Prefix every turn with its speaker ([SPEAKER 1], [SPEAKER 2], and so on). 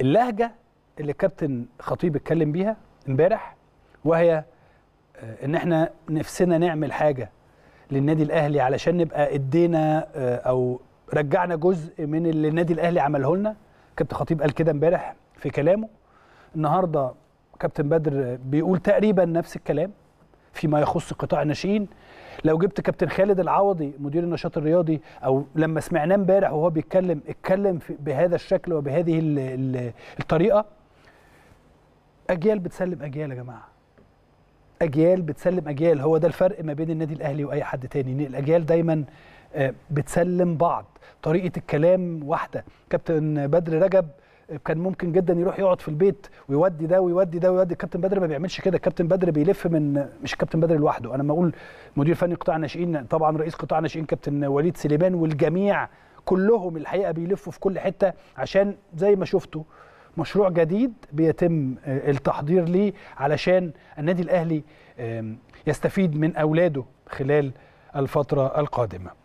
[SPEAKER 1] اللهجه اللي الكابتن خطيب اتكلم بيها امبارح وهي آه، ان احنا نفسنا نعمل حاجه للنادي الاهلي علشان نبقى ادينا آه، او رجعنا جزء من اللي النادي الاهلي عمله لنا كابتن خطيب قال كده امبارح في كلامه النهارده كابتن بدر بيقول تقريبا نفس الكلام فيما يخص قطاع الناشئين لو جبت كابتن خالد العوضي مدير النشاط الرياضي او لما سمعناه امبارح وهو بيتكلم اتكلم بهذا الشكل وبهذه الطريقه اجيال بتسلم اجيال يا جماعه اجيال بتسلم اجيال هو ده الفرق ما بين النادي الاهلي واي حد تاني ان الاجيال دايما آه، بتسلم بعض طريقه الكلام واحده كابتن بدر رجب كان ممكن جدا يروح يقعد في البيت ويودي ده ويودي ده ويودي الكابتن بدر ما بيعملش كده الكابتن بدر بيلف من مش الكابتن بدر لوحده انا لما اقول مدير فني قطاع الناشئين طبعا رئيس قطاع الناشئين كابتن وليد سليمان والجميع كلهم الحقيقه بيلفوا في كل حته عشان زي ما شفتوا مشروع جديد بيتم آه، التحضير ليه علشان النادي الاهلي يستفيد من اولاده خلال الفتره القادمه